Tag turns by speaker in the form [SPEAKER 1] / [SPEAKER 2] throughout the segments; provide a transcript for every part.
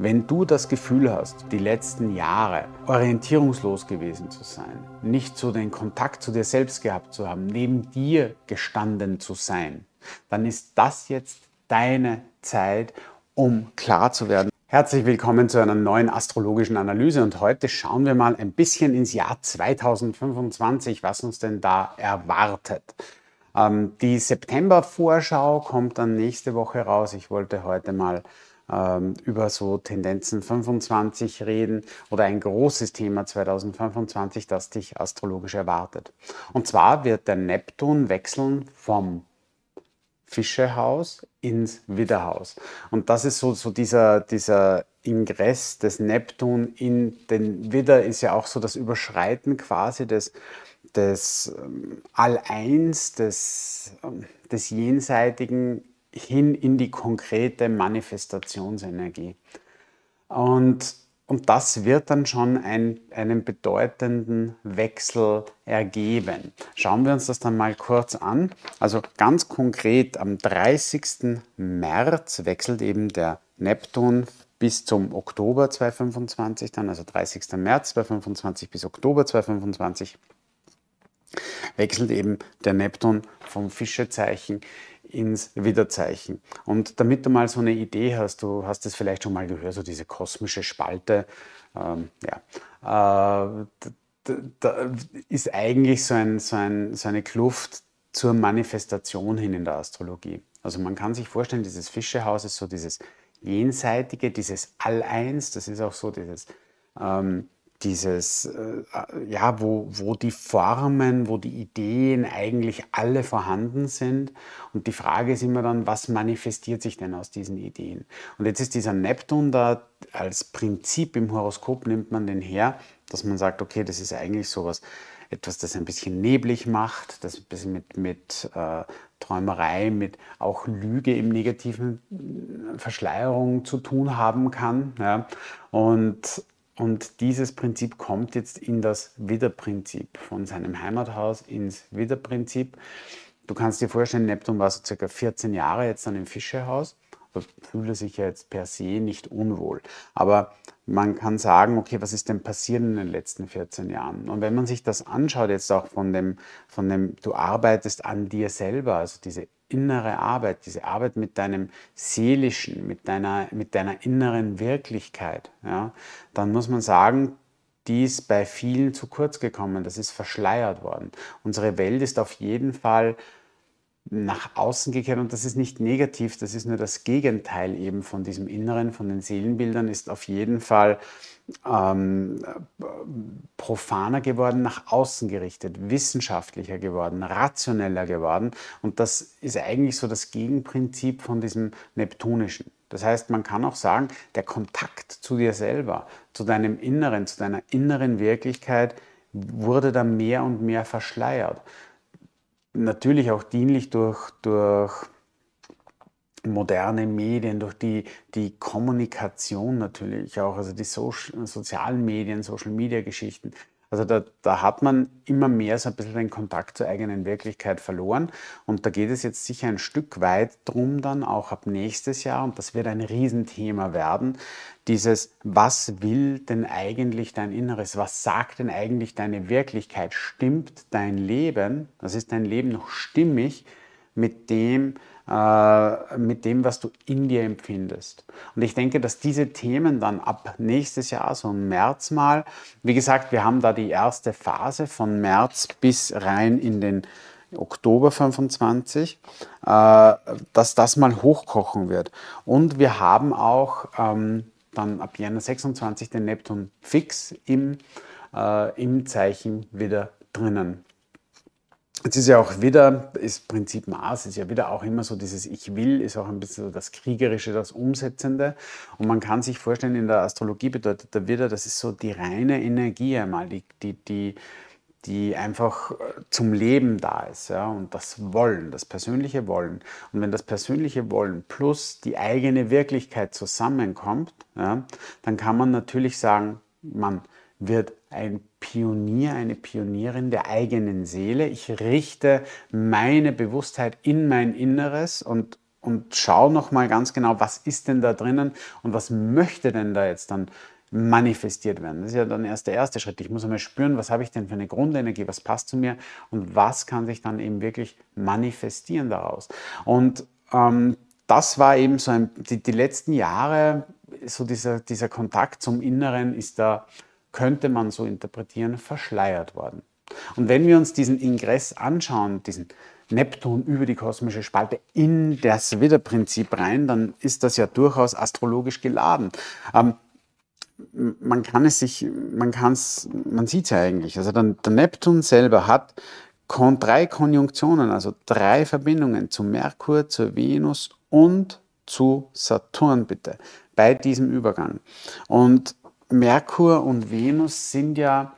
[SPEAKER 1] Wenn du das Gefühl hast, die letzten Jahre orientierungslos gewesen zu sein, nicht so den Kontakt zu dir selbst gehabt zu haben, neben dir gestanden zu sein, dann ist das jetzt deine Zeit, um klar zu werden. Herzlich willkommen zu einer neuen astrologischen Analyse und heute schauen wir mal ein bisschen ins Jahr 2025, was uns denn da erwartet. Ähm, die September-Vorschau kommt dann nächste Woche raus. Ich wollte heute mal ähm, über so Tendenzen 25 reden oder ein großes Thema 2025, das dich astrologisch erwartet. Und zwar wird der Neptun wechseln vom Fischehaus ins Widderhaus. Und das ist so, so dieser, dieser Ingress des Neptun in den Widder ist ja auch so das Überschreiten quasi des, des ähm, All-Eins, des, ähm, des Jenseitigen hin in die konkrete Manifestationsenergie. Und, und das wird dann schon ein, einen bedeutenden Wechsel ergeben. Schauen wir uns das dann mal kurz an. Also ganz konkret, am 30. März wechselt eben der Neptun bis zum Oktober 2025, dann also 30. März 2025 bis Oktober 2025 wechselt eben der Neptun vom Fischezeichen ins Widderzeichen. Und damit du mal so eine Idee hast, du hast es vielleicht schon mal gehört, so diese kosmische Spalte, ähm, ja, äh, da, da ist eigentlich so, ein, so, ein, so eine Kluft zur Manifestation hin in der Astrologie. Also man kann sich vorstellen, dieses Fischehaus ist so dieses Jenseitige, dieses Alleins, das ist auch so dieses ähm, dieses, äh, ja, wo, wo die Formen, wo die Ideen eigentlich alle vorhanden sind. Und die Frage ist immer dann, was manifestiert sich denn aus diesen Ideen? Und jetzt ist dieser Neptun da als Prinzip im Horoskop nimmt man den her, dass man sagt, okay, das ist eigentlich sowas, etwas, das ein bisschen neblig macht, das ein bisschen mit, mit äh, Träumerei, mit auch Lüge im negativen äh, Verschleierung zu tun haben kann. Ja. Und und dieses Prinzip kommt jetzt in das Widerprinzip, von seinem Heimathaus ins Widerprinzip. Du kannst dir vorstellen, Neptun war so circa 14 Jahre jetzt dann im Fischehaus fühle sich ja jetzt per se nicht unwohl. Aber man kann sagen, okay, was ist denn passiert in den letzten 14 Jahren? Und wenn man sich das anschaut, jetzt auch von dem, von dem, du arbeitest an dir selber, also diese innere Arbeit, diese Arbeit mit deinem seelischen, mit deiner, mit deiner inneren Wirklichkeit, ja, dann muss man sagen, die ist bei vielen zu kurz gekommen, das ist verschleiert worden. Unsere Welt ist auf jeden Fall nach außen gekehrt und das ist nicht negativ, das ist nur das Gegenteil eben von diesem Inneren, von den Seelenbildern, ist auf jeden Fall ähm, profaner geworden, nach außen gerichtet, wissenschaftlicher geworden, rationeller geworden. Und das ist eigentlich so das Gegenprinzip von diesem Neptunischen. Das heißt, man kann auch sagen, der Kontakt zu dir selber, zu deinem Inneren, zu deiner inneren Wirklichkeit wurde dann mehr und mehr verschleiert. Natürlich auch dienlich durch, durch moderne Medien, durch die, die Kommunikation natürlich auch, also die Social, sozialen Medien, Social-Media-Geschichten. Also da, da, hat man immer mehr so ein bisschen den Kontakt zur eigenen Wirklichkeit verloren. Und da geht es jetzt sicher ein Stück weit drum dann, auch ab nächstes Jahr, und das wird ein Riesenthema werden, dieses, was will denn eigentlich dein Inneres? Was sagt denn eigentlich deine Wirklichkeit? Stimmt dein Leben? Das ist dein Leben noch stimmig? mit dem, äh, mit dem, was du in dir empfindest. Und ich denke, dass diese Themen dann ab nächstes Jahr, so im März mal, wie gesagt, wir haben da die erste Phase von März bis rein in den Oktober 25, äh, dass das mal hochkochen wird. Und wir haben auch ähm, dann ab Januar 26 den Neptun fix im, äh, im Zeichen wieder drinnen. Jetzt ist ja auch wieder, ist Prinzip Maß, ist ja wieder auch immer so dieses Ich will, ist auch ein bisschen so das Kriegerische, das Umsetzende. Und man kann sich vorstellen, in der Astrologie bedeutet der wieder, das ist so die reine Energie einmal, die, die, die, die einfach äh, zum Leben da ist. Ja? Und das Wollen, das persönliche Wollen. Und wenn das persönliche Wollen plus die eigene Wirklichkeit zusammenkommt, ja, dann kann man natürlich sagen, man wird ein Pionier, eine Pionierin der eigenen Seele. Ich richte meine Bewusstheit in mein Inneres und und schau noch ganz genau, was ist denn da drinnen und was möchte denn da jetzt dann manifestiert werden. Das ist ja dann erst der erste Schritt. Ich muss einmal spüren, was habe ich denn für eine Grundenergie, was passt zu mir und was kann sich dann eben wirklich manifestieren daraus. Und ähm, das war eben so ein, die, die letzten Jahre, so dieser, dieser Kontakt zum Inneren ist da könnte man so interpretieren, verschleiert worden. Und wenn wir uns diesen Ingress anschauen, diesen Neptun über die kosmische Spalte in das Widerprinzip rein, dann ist das ja durchaus astrologisch geladen. Ähm, man kann es sich, man kann es, man sieht es ja eigentlich. Also der, der Neptun selber hat kon drei Konjunktionen, also drei Verbindungen zu Merkur, zur Venus und zu Saturn bitte bei diesem Übergang. Und Merkur und Venus sind ja,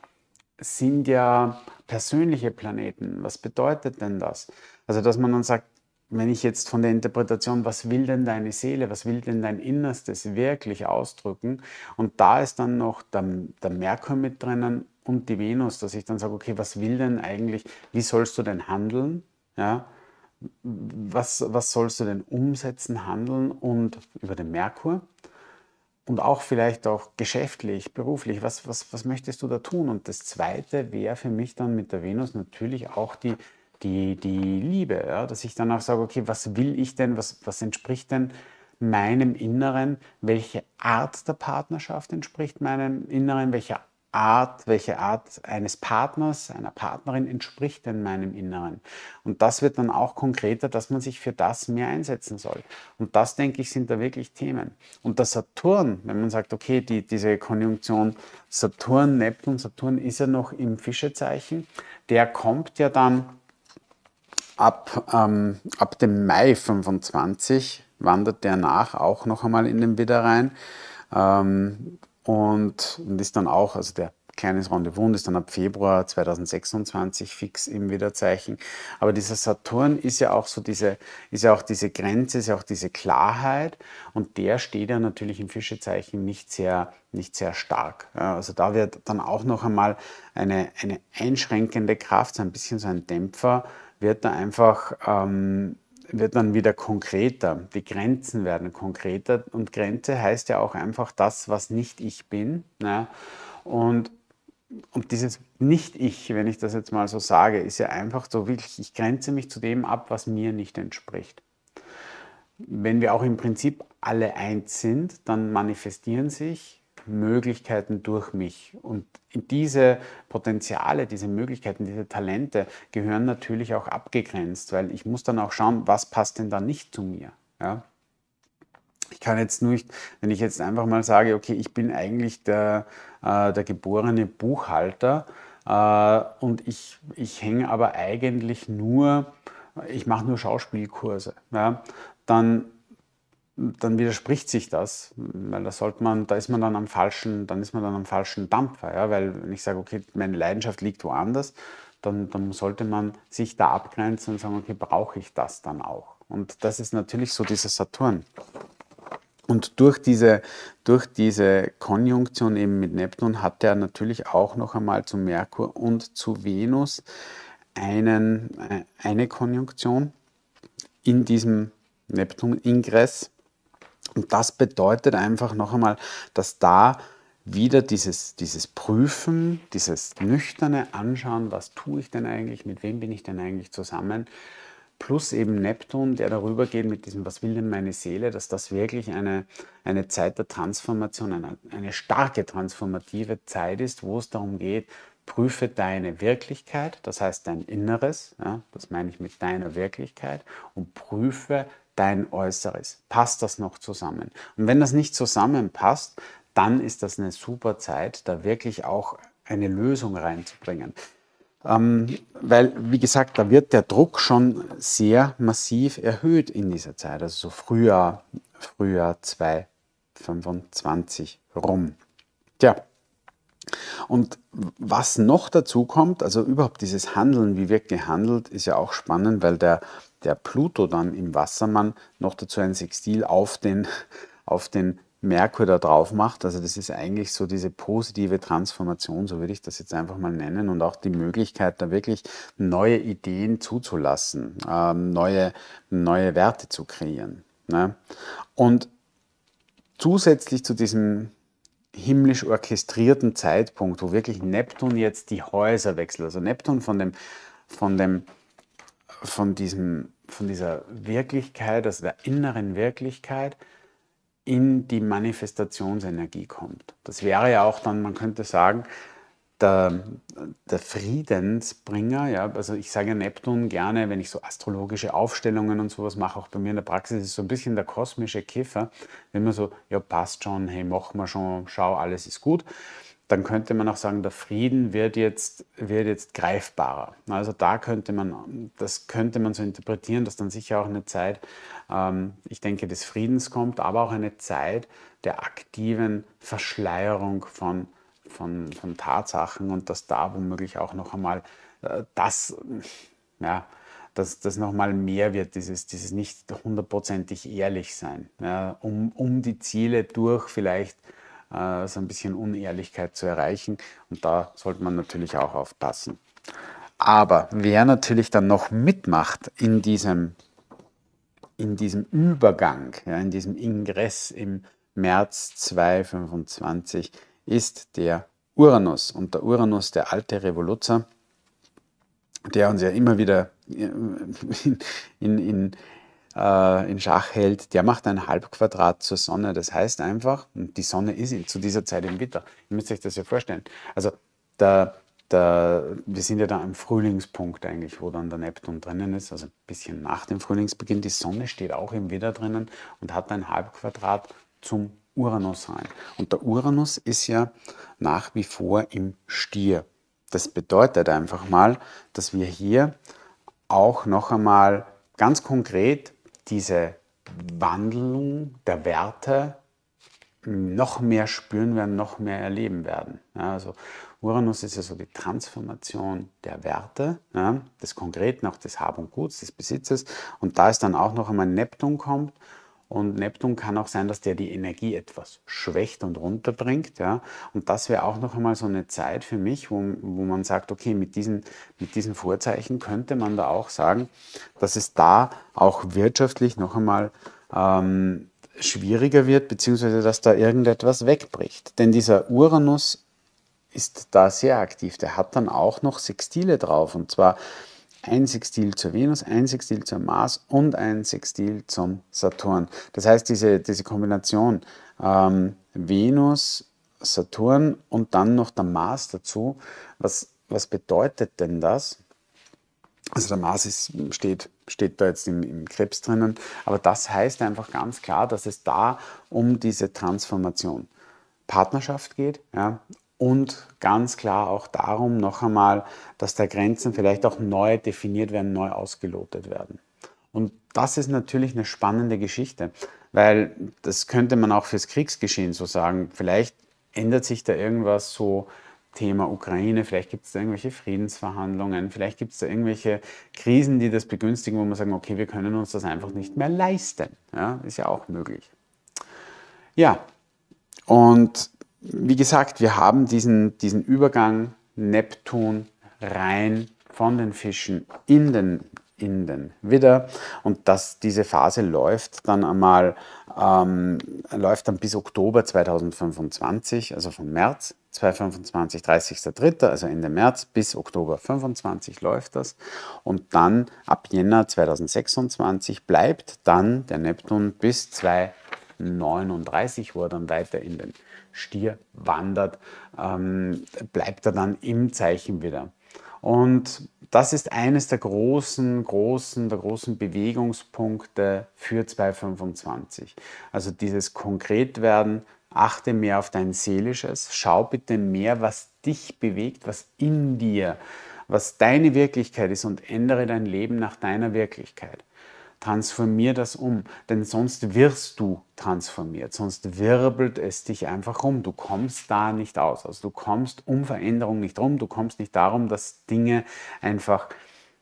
[SPEAKER 1] sind ja persönliche Planeten. Was bedeutet denn das? Also, dass man dann sagt, wenn ich jetzt von der Interpretation, was will denn deine Seele, was will denn dein Innerstes wirklich ausdrücken? Und da ist dann noch der, der Merkur mit drinnen und die Venus, dass ich dann sage, okay, was will denn eigentlich, wie sollst du denn handeln? Ja? Was, was sollst du denn umsetzen, handeln und über den Merkur? und auch vielleicht auch geschäftlich, beruflich, was, was, was möchtest du da tun? Und das Zweite wäre für mich dann mit der Venus natürlich auch die, die, die Liebe, ja? dass ich dann auch sage, okay, was will ich denn, was, was entspricht denn meinem Inneren, welche Art der Partnerschaft entspricht meinem Inneren, welcher Art, welche Art eines Partners, einer Partnerin entspricht denn meinem Inneren. Und das wird dann auch konkreter, dass man sich für das mehr einsetzen soll. Und das, denke ich, sind da wirklich Themen. Und der Saturn, wenn man sagt, okay, die, diese Konjunktion Saturn, Neptun, Saturn ist ja noch im Fischezeichen, der kommt ja dann ab, ähm, ab dem Mai 25, wandert der nach auch noch einmal in den Widder rein. Ähm, und das ist dann auch, also der kleines Rendezvous ist dann ab Februar 2026 fix im Wiederzeichen. Aber dieser Saturn ist ja auch so diese, ist ja auch diese Grenze, ist ja auch diese Klarheit und der steht ja natürlich im Fischezeichen nicht sehr, nicht sehr stark. Also da wird dann auch noch einmal eine, eine einschränkende Kraft, so ein bisschen so ein Dämpfer, wird da einfach ähm, wird dann wieder konkreter. Die Grenzen werden konkreter und Grenze heißt ja auch einfach das, was nicht ich bin. Ne? Und, und dieses Nicht-Ich, wenn ich das jetzt mal so sage, ist ja einfach so wirklich, ich grenze mich zu dem ab, was mir nicht entspricht. Wenn wir auch im Prinzip alle eins sind, dann manifestieren sich Möglichkeiten durch mich. Und diese Potenziale, diese Möglichkeiten, diese Talente gehören natürlich auch abgegrenzt, weil ich muss dann auch schauen, was passt denn da nicht zu mir. Ja? Ich kann jetzt nicht, wenn ich jetzt einfach mal sage, okay, ich bin eigentlich der, äh, der geborene Buchhalter äh, und ich, ich hänge aber eigentlich nur, ich mache nur Schauspielkurse, ja? dann dann widerspricht sich das, weil da sollte man, da ist man dann am falschen, dann ist man dann am falschen Dampfer, ja? weil wenn ich sage, okay, meine Leidenschaft liegt woanders, dann, dann sollte man sich da abgrenzen und sagen, okay, brauche ich das dann auch? Und das ist natürlich so dieser Saturn. Und durch diese, durch diese Konjunktion eben mit Neptun hat er natürlich auch noch einmal zu Merkur und zu Venus einen, äh, eine Konjunktion in diesem Neptun-Ingress. Und das bedeutet einfach noch einmal, dass da wieder dieses, dieses Prüfen, dieses nüchterne Anschauen, was tue ich denn eigentlich, mit wem bin ich denn eigentlich zusammen, plus eben Neptun, der darüber geht mit diesem, was will denn meine Seele, dass das wirklich eine, eine Zeit der Transformation, eine, eine starke transformative Zeit ist, wo es darum geht, prüfe deine Wirklichkeit, das heißt dein Inneres, ja, das meine ich mit deiner Wirklichkeit, und prüfe dein Äußeres? Passt das noch zusammen? Und wenn das nicht zusammenpasst, dann ist das eine super Zeit, da wirklich auch eine Lösung reinzubringen. Ähm, weil, wie gesagt, da wird der Druck schon sehr massiv erhöht in dieser Zeit, also so Frühjahr, Frühjahr 2025 rum. Tja, und was noch dazu kommt, also überhaupt dieses Handeln, wie wird gehandelt, ist ja auch spannend, weil der der Pluto dann im Wassermann noch dazu ein Sextil auf den, auf den Merkur da drauf macht. Also das ist eigentlich so diese positive Transformation, so würde ich das jetzt einfach mal nennen, und auch die Möglichkeit, da wirklich neue Ideen zuzulassen, äh, neue, neue Werte zu kreieren. Ne? Und zusätzlich zu diesem himmlisch orchestrierten Zeitpunkt, wo wirklich Neptun jetzt die Häuser wechselt, also Neptun von dem, von dem von, diesem, von dieser Wirklichkeit, aus der inneren Wirklichkeit in die Manifestationsenergie kommt. Das wäre ja auch dann, man könnte sagen, der, der Friedensbringer, ja, also ich sage Neptun gerne, wenn ich so astrologische Aufstellungen und sowas mache, auch bei mir in der Praxis, ist so ein bisschen der kosmische Käfer, wenn man so, ja passt schon, hey, mach mal schon, schau, alles ist gut dann könnte man auch sagen, der Frieden wird jetzt, wird jetzt greifbarer. Also da könnte man, das könnte man so interpretieren, dass dann sicher auch eine Zeit, ähm, ich denke, des Friedens kommt, aber auch eine Zeit der aktiven Verschleierung von, von, von Tatsachen und dass da womöglich auch noch einmal äh, das, ja, dass das nochmal mehr wird, dieses, dieses nicht hundertprozentig ehrlich sein, ja, um, um die Ziele durch vielleicht äh, so ein bisschen Unehrlichkeit zu erreichen. Und da sollte man natürlich auch aufpassen. Aber wer natürlich dann noch mitmacht in diesem, in diesem Übergang, ja, in diesem Ingress im März 2025, ist der Uranus. Und der Uranus, der alte Revoluzer, der uns ja immer wieder äh, in, in, äh, in Schach hält, der macht ein Halbquadrat zur Sonne. Das heißt einfach, die Sonne ist zu dieser Zeit im Winter. Ihr müsst euch das ja vorstellen. Also der, der, wir sind ja da am Frühlingspunkt eigentlich, wo dann der Neptun drinnen ist, also ein bisschen nach dem Frühlingsbeginn. Die Sonne steht auch im Winter drinnen und hat ein Halbquadrat zum Uranus rein. Und der Uranus ist ja nach wie vor im Stier. Das bedeutet einfach mal, dass wir hier auch noch einmal ganz konkret diese Wandlung der Werte noch mehr spüren werden, noch mehr erleben werden. Ja, also Uranus ist ja so die Transformation der Werte, ja, des Konkreten, auch des Hab und Guts, des Besitzes. Und da ist dann auch noch einmal Neptun kommt und Neptun kann auch sein, dass der die Energie etwas schwächt und runterbringt. Ja? Und das wäre auch noch einmal so eine Zeit für mich, wo, wo man sagt, okay, mit diesen, mit diesen Vorzeichen könnte man da auch sagen, dass es da auch wirtschaftlich noch einmal ähm, schwieriger wird, beziehungsweise dass da irgendetwas wegbricht. Denn dieser Uranus ist da sehr aktiv. Der hat dann auch noch Sextile drauf. Und zwar ein Sextil zur Venus, ein Sextil zum Mars und ein Sextil zum Saturn. Das heißt, diese, diese Kombination ähm, Venus, Saturn und dann noch der Mars dazu, was, was bedeutet denn das? Also der Mars ist, steht, steht da jetzt im, im Krebs drinnen, aber das heißt einfach ganz klar, dass es da um diese Transformation Partnerschaft geht, ja, und ganz klar auch darum noch einmal, dass da Grenzen vielleicht auch neu definiert werden, neu ausgelotet werden. Und das ist natürlich eine spannende Geschichte, weil das könnte man auch fürs Kriegsgeschehen so sagen. Vielleicht ändert sich da irgendwas so Thema Ukraine, vielleicht gibt es da irgendwelche Friedensverhandlungen, vielleicht gibt es da irgendwelche Krisen, die das begünstigen, wo man sagen, okay, wir können uns das einfach nicht mehr leisten. Ja, ist ja auch möglich. Ja, und wie gesagt, wir haben diesen, diesen Übergang Neptun rein von den Fischen in den, in den Widder und dass diese Phase läuft dann einmal, ähm, läuft dann bis Oktober 2025, also von März 2025, 30.03., also Ende März bis Oktober 25 läuft das. Und dann ab Jänner 2026 bleibt dann der Neptun bis 2025. 39, wo er dann weiter in den Stier wandert, ähm, bleibt er dann im Zeichen wieder. Und das ist eines der großen, großen, der großen Bewegungspunkte für 2025. Also dieses Konkretwerden, achte mehr auf dein Seelisches, schau bitte mehr, was dich bewegt, was in dir, was deine Wirklichkeit ist und ändere dein Leben nach deiner Wirklichkeit transformier das um, denn sonst wirst du transformiert, sonst wirbelt es dich einfach um. Du kommst da nicht aus. Also du kommst um Veränderung nicht rum, du kommst nicht darum, dass Dinge einfach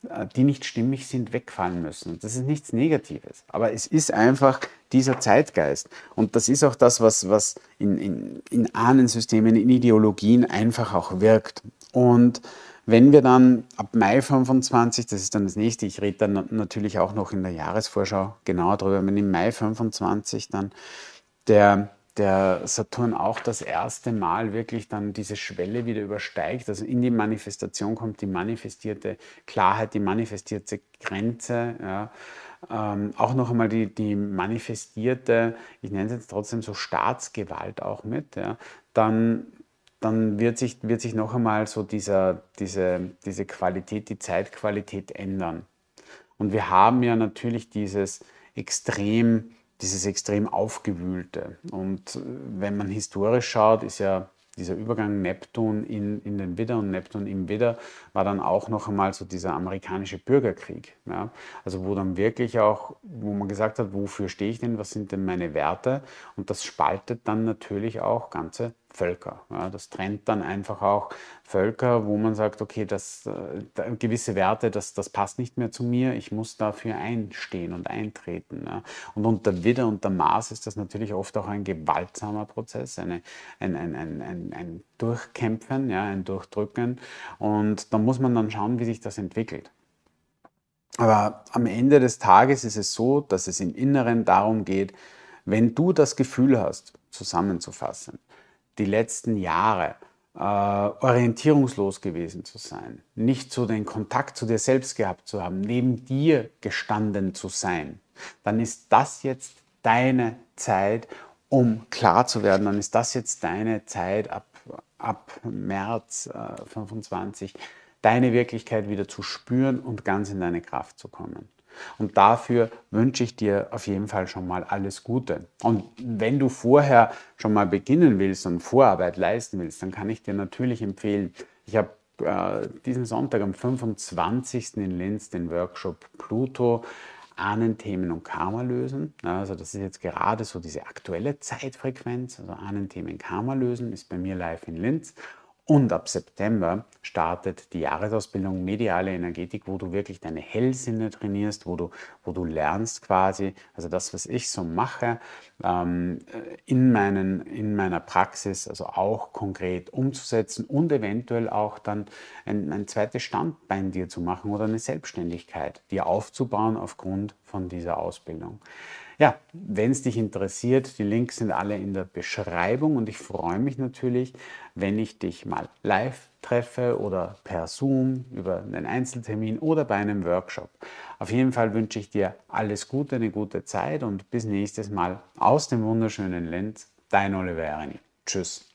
[SPEAKER 1] äh, die nicht stimmig sind, wegfallen müssen. das ist nichts Negatives. Aber es ist einfach dieser Zeitgeist. Und das ist auch das, was, was in, in, in Ahnensystemen, in Ideologien einfach auch wirkt. Und wenn wir dann ab Mai 25, das ist dann das nächste, ich rede dann natürlich auch noch in der Jahresvorschau genau darüber, wenn im Mai 25 dann der der Saturn auch das erste Mal wirklich dann diese Schwelle wieder übersteigt. Also in die Manifestation kommt die manifestierte Klarheit, die manifestierte Grenze. Ja. Ähm, auch noch einmal die, die manifestierte, ich nenne es jetzt trotzdem so Staatsgewalt auch mit. Ja. Dann dann wird sich, wird sich noch einmal so dieser, diese, diese Qualität, die Zeitqualität ändern. Und wir haben ja natürlich dieses extrem dieses extrem aufgewühlte. Und äh, wenn man historisch schaut, ist ja dieser Übergang Neptun in, in den Widder und Neptun im Widder war dann auch noch einmal so dieser amerikanische Bürgerkrieg. Ja? Also wo dann wirklich auch, wo man gesagt hat, wofür stehe ich denn, was sind denn meine Werte? Und das spaltet dann natürlich auch ganze Völker. Ja, das trennt dann einfach auch Völker, wo man sagt, okay, das, äh, da, gewisse Werte, das, das passt nicht mehr zu mir, ich muss dafür einstehen und eintreten. Ja. Und unter Widder, der Mars ist das natürlich oft auch ein gewaltsamer Prozess, eine, ein, ein, ein, ein, ein Durchkämpfen, ja, ein Durchdrücken. Und da muss man dann schauen, wie sich das entwickelt. Aber am Ende des Tages ist es so, dass es im Inneren darum geht, wenn du das Gefühl hast, zusammenzufassen, die letzten Jahre äh, orientierungslos gewesen zu sein, nicht so den Kontakt zu dir selbst gehabt zu haben, neben dir gestanden zu sein, dann ist das jetzt deine Zeit, um klar zu werden. Dann ist das jetzt deine Zeit ab, ab März äh, 25, deine Wirklichkeit wieder zu spüren und ganz in deine Kraft zu kommen. Und dafür wünsche ich dir auf jeden Fall schon mal alles Gute. Und wenn du vorher schon mal beginnen willst und Vorarbeit leisten willst, dann kann ich dir natürlich empfehlen, ich habe äh, diesen Sonntag am 25. in Linz den Workshop Pluto Ahnenthemen und Karma lösen. Also das ist jetzt gerade so diese aktuelle Zeitfrequenz. Also Ahnenthemen Karma lösen ist bei mir live in Linz. Und ab September startet die Jahresausbildung Mediale Energetik, wo du wirklich deine Hellsinne trainierst, wo du, wo du lernst quasi, also das, was ich so mache, ähm, äh, in, meinen, in meiner Praxis, also auch konkret umzusetzen und eventuell auch dann ein, ein zweites Standbein dir zu machen oder eine Selbstständigkeit dir aufzubauen aufgrund von dieser Ausbildung. Ja, wenn es dich interessiert, die Links sind alle in der Beschreibung und ich freue mich natürlich, wenn ich dich mal live treffe oder per Zoom über einen Einzeltermin oder bei einem Workshop. Auf jeden Fall wünsche ich dir alles Gute, eine gute Zeit und bis nächstes Mal aus dem wunderschönen Lenz, dein Oliver Erini. Tschüss.